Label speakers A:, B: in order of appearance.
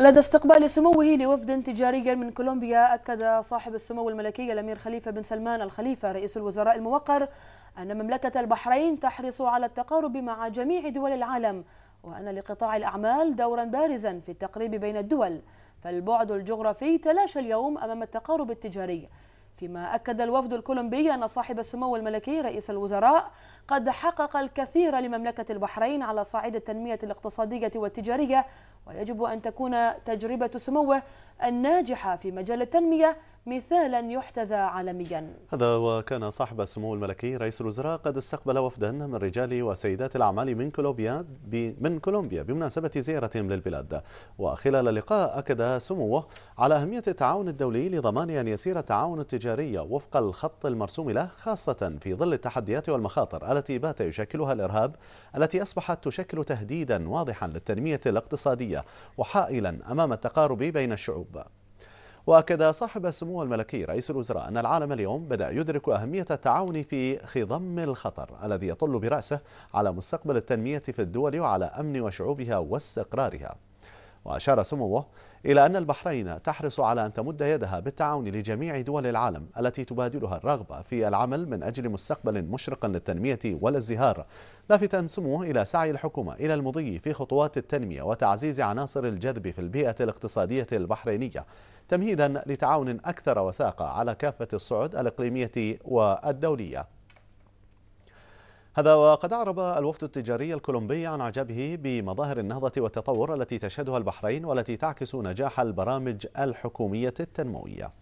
A: لدى استقبال سموه لوفد تجاري من كولومبيا أكد صاحب السمو الملكي الأمير خليفة بن سلمان الخليفة رئيس الوزراء الموقر أن مملكة البحرين تحرص على التقارب مع جميع دول العالم وأن لقطاع الأعمال دورا بارزا في التقريب بين الدول فالبعد الجغرافي تلاشى اليوم أمام التقارب التجاري فيما أكد الوفد الكولومبي أن صاحب السمو الملكي رئيس الوزراء قد حقق الكثير لمملكة البحرين على صعيد التنمية الاقتصادية والتجارية ويجب أن تكون تجربة سموه الناجحة في مجال التنمية مثالا يحتذى عالميا
B: هذا وكان صاحب السمو الملكي رئيس الوزراء قد استقبل وفدا من رجال وسيدات الأعمال من كولومبيا من كولومبيا بمناسبة زيارتهم للبلاد وخلال اللقاء أكد سموه على أهمية التعاون الدولي لضمان أن يسير التعاون التجاري وفق الخط المرسوم له خاصة في ظل التحديات والمخاطر التي بات يشكلها الإرهاب التي أصبحت تشكل تهديدا واضحا للتنمية الاقتصادية وحائلا أمام التقارب بين الشعوب وأكد صاحب السمو الملكي رئيس الوزراء أن العالم اليوم بدأ يدرك أهمية التعاون في خضم الخطر الذي يطل برأسه على مستقبل التنمية في الدول وعلى أمن وشعوبها واستقرارها وأشار سموه إلى أن البحرين تحرص على أن تمد يدها بالتعاون لجميع دول العالم التي تبادلها الرغبة في العمل من أجل مستقبل مشرق للتنمية والازدهار لافتا سموه إلى سعي الحكومة إلى المضي في خطوات التنمية وتعزيز عناصر الجذب في البيئة الاقتصادية البحرينية تمهيدا لتعاون أكثر وثاقة على كافة الصعد الإقليمية والدولية هذا وقد أعرب الوفد التجاري الكولومبي عن عجبه بمظاهر النهضة والتطور التي تشهدها البحرين والتي تعكس نجاح البرامج الحكومية التنموية